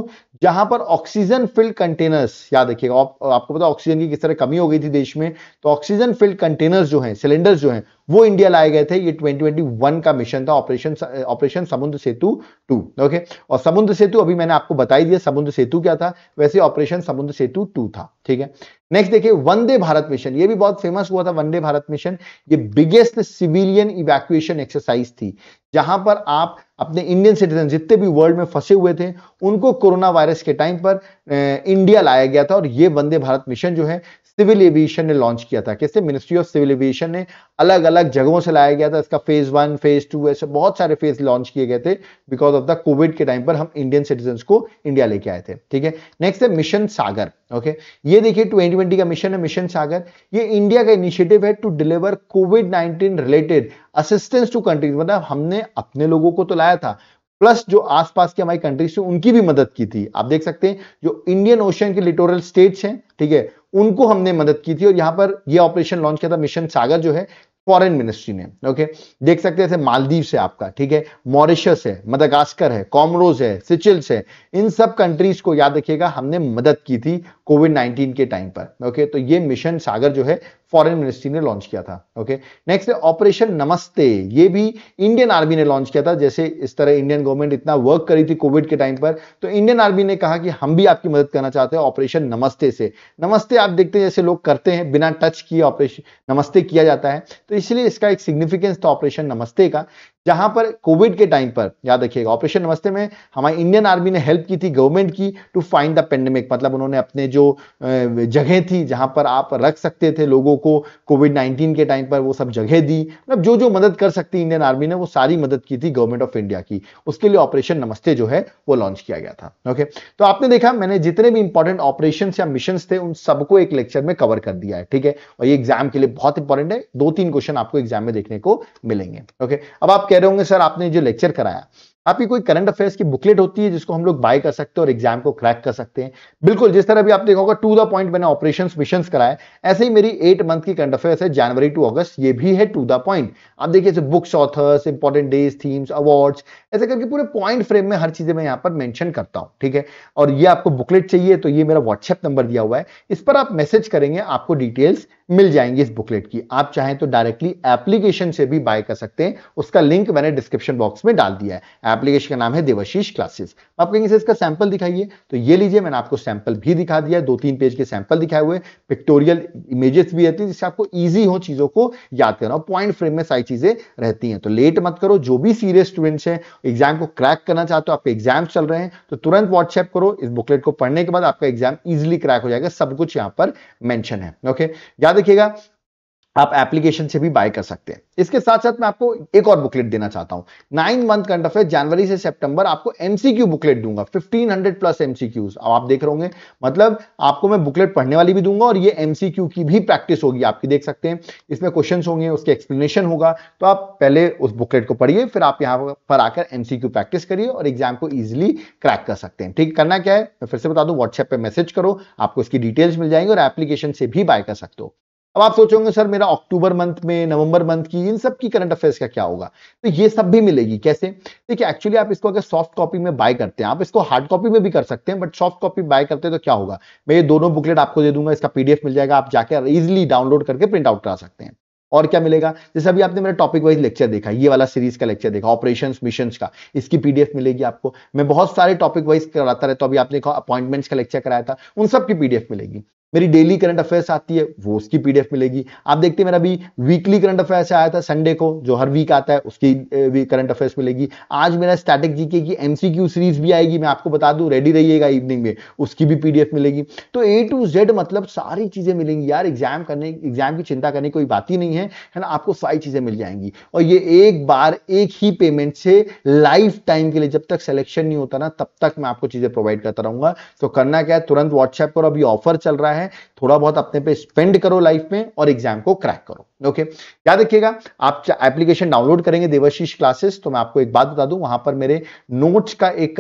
जहां पर ऑक्सीजन फिल्ड कंटेनर्स याद रखिएगा आप, आपको पता ऑक्सीजन की किस तरह कमी हो गई थी देश में तो ऑक्सीजन फिल्ड कंटेनर्स जो हैं सिलेंडर्स जो हैं वो इंडिया लाए गए थे ये 2021 का मिशन था ऑपरेशन ऑपरेशन समुद्र सेतु टू ओके और समुद्र सेतु अभी मैंने आपको बताई दिया समुद्र सेतु क्या था वैसे ऑपरेशन समुद्र सेतु टू था ठीक है नेक्स्ट देखिए वंदे भारत मिशन ये भी बहुत फेमस हुआ था वंदे भारत मिशन ये बिगेस्ट सिविलियन इवैक्यूएशन एक्सरसाइज थी जहां पर आप अपने इंडियन सिटीजन जितने भी वर्ल्ड में फंसे हुए थे उनको कोरोना वायरस के टाइम पर इंडिया लाया गया था और ये वंदे भारत मिशन जो है सिविल एविएशन ने लॉन्च किया था कैसे मिनिस्ट्री ऑफ सिविल एविएशन ने अलग अलग जगहों से लाया गया था इसका फेज वन फेज टू ऐसे बहुत सारे फेज लॉन्च किए गए थे बिकॉज ऑफ द कोविड के टाइम पर हम इंडियन सिटीजन को इंडिया लेके आए थे ठीक है नेक्स्ट है मिशन सागर ओके ये देखिए ट्वेंटी का मिशन है मिशन सागर ये इंडिया का इनिशिएटिव है to deliver covid nineteen related assistance to countries मतलब हमने अपने लोगों को तो लाया था प्लस जो आसपास की हमारी कंट्रीज थी उनकी भी मदद की थी आप देख सकते हैं जो इंडियन ओशन के लिटोरल स्टेट्स हैं ठीक है उनको हमने मदद की थी और यहां पर यह ऑपरेशन लॉन्च किया था मिशन सागर जो है फॉरेन मिनिस्ट्री ने ओके देख सकते हैं मालदीव से आपका ठीक है मॉरिशस है मदगास्कर है कॉमरोज है सिचिल्स है इन सब कंट्रीज को याद रखिएगा हमने मदद की थी कोविड 19 के टाइम पर ओके तो ये मिशन सागर जो है फॉरेन मिनिस्ट्री ने लॉन्च किया था ओके नेक्स्ट है ऑपरेशन नमस्ते ये भी इंडियन आर्मी ने लॉन्च किया था जैसे इस तरह इंडियन गवर्नमेंट इतना वर्क करी थी कोविड के टाइम पर तो इंडियन आर्मी ने कहा कि हम भी आपकी मदद करना चाहते हैं ऑपरेशन नमस्ते से नमस्ते आप देखते हैं जैसे लोग करते हैं बिना टच किए ऑपरेशन नमस्ते किया जाता है तो इसलिए इसका एक सिग्निफिकेंस था ऑपरेशन नमस्ते का जहां पर कोविड के टाइम पर याद रखिएगा ऑपरेशन नमस्ते में हमारी इंडियन आर्मी ने हेल्प की थी गवर्नमेंट की टू फाइंड द पेंडेमिक मतलब उन्होंने अपने जो जगह थी जहां पर आप रख सकते थे लोगों को कोविड 19 के टाइम पर वो सब जगह दी मतलब जो जो मदद कर सकती इंडियन आर्मी ने वो सारी मदद की थी गवर्नमेंट ऑफ इंडिया की उसके लिए ऑपरेशन नमस्ते जो है वो लॉन्च किया गया था ओके तो आपने देखा मैंने जितने भी इंपॉर्टेंट ऑपरेशन या मिशन थे उन सबको एक लेक्चर में कवर कर दिया है ठीक है और ये एग्जाम के लिए बहुत इंपॉर्टेंट है दो तीन क्वेश्चन आपको एग्जाम में देखने को मिलेंगे ओके अब आप कह रहे होंगे सर आपने जो लेक्चर कराया आपकी कोई करंट अफेयर्स की बुकलेट होती है जिसको हम लोग बाय कर सकते हैं और एग्जाम को क्रैक कर सकते हैं बिल्कुल जिस तरह भी आप देखा होगा टू द पॉइंट मैंने ऑपरेशन मिशन कराए ऐसे ही मेरी एट मंथ की करंट अफेयर्स है जनवरी टू अगस्त ये भी है टू द पॉइंट आप देखिए books authors important days themes awards ऐसे करके पूरे पॉइंट फ्रेम में हर चीजें मैं यहाँ पर मैंशन करता हूँ ठीक है और ये आपको बुकलेट चाहिए तो ये मेरा व्हाट्सएप नंबर दिया हुआ है इस पर आप मैसेज करेंगे आपको डिटेल्स मिल जाएंगी इस बुकलेट की आप चाहें तो डायरेक्टली एप्लीकेशन से भी बाय कर सकते हैं उसका लिंक मैंने डिस्क्रिप्शन बॉक्स में डाल दिया है एप्लीकेशन का नाम है देवशीष क्लासेस आप कहेंगे सर इसका सैंपल दिखाइए तो ये लीजिए मैंने आपको सैंपल भी दिखा दिया दो तीन पेज के सैंपल दिखाए हुए पिक्टोरियल इमेजेस भी रहती है जिससे आपको ईजी हो चीज़ों को याद करना पॉइंट फ्रेम में सारी चीज़ें रहती हैं तो लेट मत करो जो भी सीरियस स्टूडेंट्स हैं एग्जाम को क्रैक करना चाहते हो आपके एग्जाम चल रहे हैं तो तुरंत व्हाट्सएप करो इस बुकलेट को पढ़ने के बाद आपका एग्जाम ईजिली क्रैक हो जाएगा सब कुछ यहाँ पर मैंशन है ओके याद रखिएगा आप एप्लीकेशन से भी बाय कर सकते हैं इसके साथ साथ मैं आपको एक और बुकलेट देना चाहता हूं नाइन मंथ काइंड जनवरी से सितंबर आपको एमसीक्यू बुकलेट दूंगा 1500 प्लस एमसीक्यूज अब आप देख रहे होंगे मतलब आपको मैं बुकलेट पढ़ने वाली भी दूंगा और ये एमसीक्यू की भी प्रैक्टिस होगी आपकी देख सकते हैं इसमें क्वेश्चन होंगे उसके एक्सप्लेनेशन होगा तो आप पहले उस बुकलेट को पढ़िए फिर आप यहाँ पर आकर एमसीक्यू प्रैक्टिस करिए और एग्जाम को ईजिली क्रैक कर सकते हैं ठीक करना क्या है मैं फिर से बता दू व्हाट्सएप पर मैसेज करो आपको इसकी डिटेल्स मिल जाएंगे और एप्लीकेशन से भी बाय कर सकते हो अब आप सोचोगे सर मेरा अक्टूबर मंथ में नवंबर मंथ की इन सब की करंट अफेयर्स का क्या होगा तो ये सब भी मिलेगी कैसे देखिए एक्चुअली आप इसको अगर सॉफ्ट कॉपी में बाय करते हैं आप इसको हार्ड कॉपी में भी कर सकते हैं बट सॉफ्ट कॉपी बाय करते हैं तो क्या होगा मैं ये दोनों बुकलेट आपको दे दूंगा इसका पीडीएफ मिल जाएगा आप जाकर इजिली डाउनलोड करके प्रिंट आउट करा सकते हैं और क्या मिलेगा जैसे अभी आपने मेरा टॉपिक वाइज लेक्चर देखा ये वाला सीरीज का लेक्चर देखा ऑपरेशन मिशन का इसकी पीडीएफ मिलेगी आपको मैं बहुत सारे टॉपिक वाइज कराता रहता तो अभी आपने अपॉइंटमेंट्स का लेक्चर कराया था उन सब की पीडीएफ मिलेगी मेरी डेली करंट अफेयर्स आती है वो उसकी पीडीएफ मिलेगी आप देखते हैं मेरा भी वीकली करंट अफेयर्स आया था संडे को जो हर वीक आता है उसकी भी करंट अफेयर्स मिलेगी आज मेरा स्टैटिक जीके की एमसीक्यू सीरीज भी आएगी मैं आपको बता दूं रेडी रहिएगा इवनिंग में उसकी भी पीडीएफ मिलेगी तो ए टू जेड मतलब सारी चीजें मिलेंगी यार एग्जाम करने एग्जाम की चिंता करने की कोई बात ही नहीं है है ना आपको सारी चीजें मिल जाएंगी और ये एक बार एक ही पेमेंट से लाइफ टाइम के लिए जब तक सिलेक्शन नहीं होता ना तब तक मैं आपको चीजें प्रोवाइड करता रहूंगा तो करना क्या है तुरंत व्हाट्सएप पर अभी ऑफर चल रहा है है थोड़ा बहुत अपने पे स्पेंड करो लाइफ में और एग्जाम को क्रैक करो ओके okay. याद रखिएगा आप एप्लीकेशन डाउनलोड करेंगे देवशीष क्लासेस तो मैं आपको एक बात बता दूं वहां पर मेरे नोट्स का एक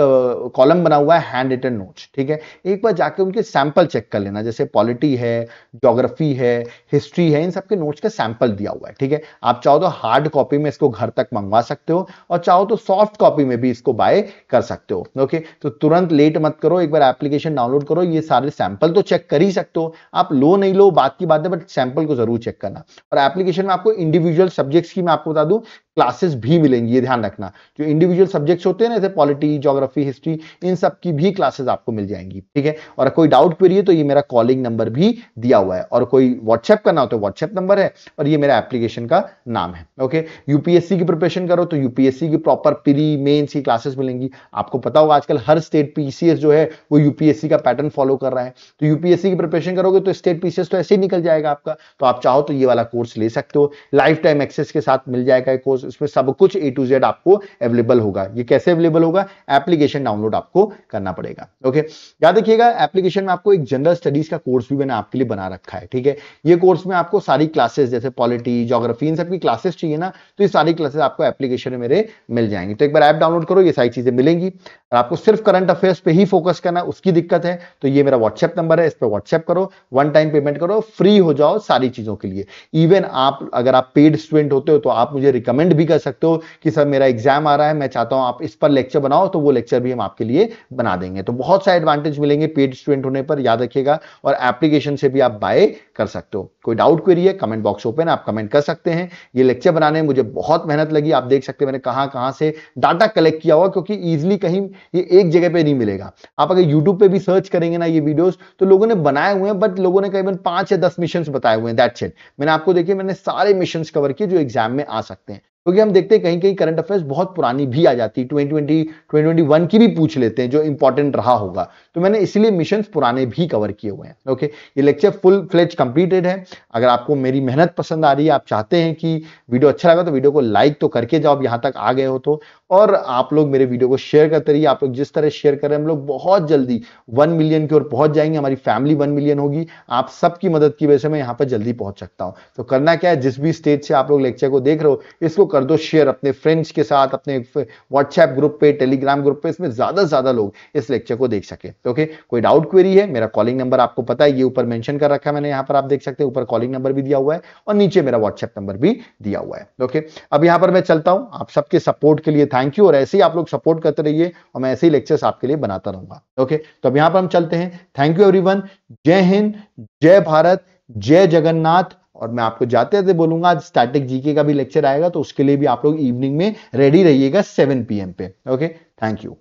कॉलम बना हुआ है हैंड रिटन नोट्स ठीक है एक बार जाके उनके सैंपल चेक कर लेना जैसे पॉलिटी है ज्योग्राफी है हिस्ट्री है इन सबके नोट्स का सैंपल दिया हुआ है ठीक है आप चाहो तो हार्ड कॉपी में इसको घर तक मंगवा सकते हो और चाहो तो सॉफ्ट कॉपी में भी इसको बाय कर सकते हो ओके okay. तो तुरंत लेट मत करो एक बार एप्लीकेशन डाउनलोड करो ये सारे सैंपल तो चेक कर ही सकते हो आप लो नहीं लो बात की बात है बट सैंपल को जरूर चेक करना और एप्लीकेशन में आपको इंडिविजुअल सब्जेक्ट्स की मैं आपको बता दूं क्लासेस भी मिलेंगी ये ध्यान रखना जो इंडिविजुअल सब्जेक्ट्स होते हैं ना जैसे पॉलिटी ज्योग्राफी हिस्ट्री इन सब की भी क्लासेस आपको मिल जाएंगी ठीक है और कोई डाउट क्वेरी है तो ये मेरा कॉलिंग नंबर भी दिया हुआ है और कोई व्हाट्सएप करना हो तो व्हाट्सएप नंबर है और ये मेरा एप्लीकेशन का नाम है ओके यूपीएससी की प्रिपरेशन करो तो यूपीएससी की प्रॉपर प्री मेन्स की क्लासेस मिलेंगी आपको पता होगा आजकल हर स्टेट पीसीएस जो है वो यूपीएससी का पैटर्न फॉलो कर रहा है तो यूपीएससी की प्रिपरेशन करोगे तो स्टेट पीसीएस तो ऐसे ही निकल जाएगा आपका तो आप चाहो तो ये वाला कोर्स ले सकते हो लाइफ टाइम एक्सेस के साथ मिल जाएगा कोर्स कोर्स इसमें सब कुछ ए टू जेड आपको अवेलेबल होगा ये कैसे अवेलेबल होगा एप्लीकेशन डाउनलोड आपको करना पड़ेगा ओके याद रखिएगा एप्लीकेशन में आपको एक जनरल स्टडीज का कोर्स भी मैंने आपके लिए बना रखा है ठीक है ये कोर्स में आपको सारी क्लासेस जैसे पॉलिटी जोग्राफी इन सबकी क्लासेस चाहिए ना तो ये सारी क्लासेस आपको एप्लीकेशन में मेरे मिल जाएंगे तो एक बार ऐप डाउनलोड करो ये सारी चीजें मिलेंगी और आपको सिर्फ करंट अफेयर्स पे ही फोकस करना उसकी दिक्कत है तो ये मेरा व्हाट्सएप नंबर है इस पर व्हाट्सएप करो वन टाइम पेमेंट करो फ्री हो जाओ सारी चीज़ों के लिए इवन आप अगर आप पेड स्टूडेंट होते हो तो आप मुझे रिकमेंड भी कर सकते हो कि सर मेरा एग्जाम आ रहा है मैं चाहता हूँ आप इस पर लेक्चर बनाओ तो वो लेक्चर भी हम आपके लिए बना देंगे तो बहुत सारे एडवांटेज मिलेंगे पेड स्टूडेंट होने पर याद रखिएगा और एप्लीकेशन से भी आप बाय कर सकते हो कोई डाउट क्वेरी है कमेंट बॉक्स ओपन आप कमेंट कर सकते हैं ये लेक्चर बनाने में मुझे बहुत मेहनत लगी आप देख सकते हैं मैंने कहाँ कहाँ से डाटा कलेक्ट किया हुआ क्योंकि ईजिली कहीं ये एक जगह पे नहीं मिलेगा आप अगर यूट्यूब पे भी सर्च करेंगे ना ये वीडियोस तो लोगों ने बनाए हुए हैं बट लोगों ने करीबन पांच या दस मिशन बताए हुए हैं दैट सेट मैंने आपको देखिए मैंने सारे मिशन कवर किए जो एग्जाम में आ सकते हैं क्योंकि तो हम देखते हैं कहीं कहीं करंट अफेयर्स बहुत पुरानी भी आ जाती है ट्वेंटी ट्वेंटी की भी पूछ लेते हैं जो इंपॉर्टेंट रहा होगा तो मैंने इसलिए मिशंस पुराने भी कवर किए हुए हैं ओके ये लेक्चर फुल फ्लेज कंप्लीटेड है अगर आपको मेरी मेहनत पसंद आ रही है आप चाहते हैं कि वीडियो अच्छा लगा तो वीडियो को लाइक तो करके जाओ अब यहाँ तक आ गए हो तो और आप लोग मेरे वीडियो को शेयर करते रहिए आप लोग जिस तरह शेयर कर रहे हैं हम लोग बहुत जल्दी वन मिलियन की ओर पहुंच जाएंगे हमारी फैमिली वन मिलियन होगी आप सबकी मदद की वजह से मैं यहाँ पर जल्दी पहुंच सकता हूँ तो करना क्या है जिस भी स्टेज से आप लोग लेक्चर को देख रहे हो इसको कर दो शेयर अपने फ्रेंड्स के साथ अपने व्हाट्सएप ग्रुप पे टेलीग्राम ग्रुप पे इसमें ज्यादा से ज्यादा लोग इस लेक्चर को देख सके तो ओके कोई डाउट क्वेरी है मेरा कॉलिंग नंबर आपको पता है ये ऊपर मेंशन कर रखा है मैंने यहाँ पर आप देख सकते हैं ऊपर कॉलिंग नंबर भी दिया हुआ है और नीचे मेरा व्हाट्सएप नंबर भी दिया हुआ है ओके अब यहाँ पर मैं चलता हूँ आप सबके सपोर्ट के लिए थैंक थैंक यू और ऐसे ही आप लोग सपोर्ट करते रहिए और मैं ऐसे ही लेक्चर्स आपके लिए बनाता रहूंगा ओके तो अब यहां पर हम चलते हैं थैंक यू एवरीवन जय हिंद जय भारत जय जगन्नाथ और मैं आपको जाते जाते बोलूंगा आज स्टैटिक जीके का भी लेक्चर आएगा तो उसके लिए भी आप लोग इवनिंग में रेडी रहिएगा सेवन पीएम पे ओके थैंक यू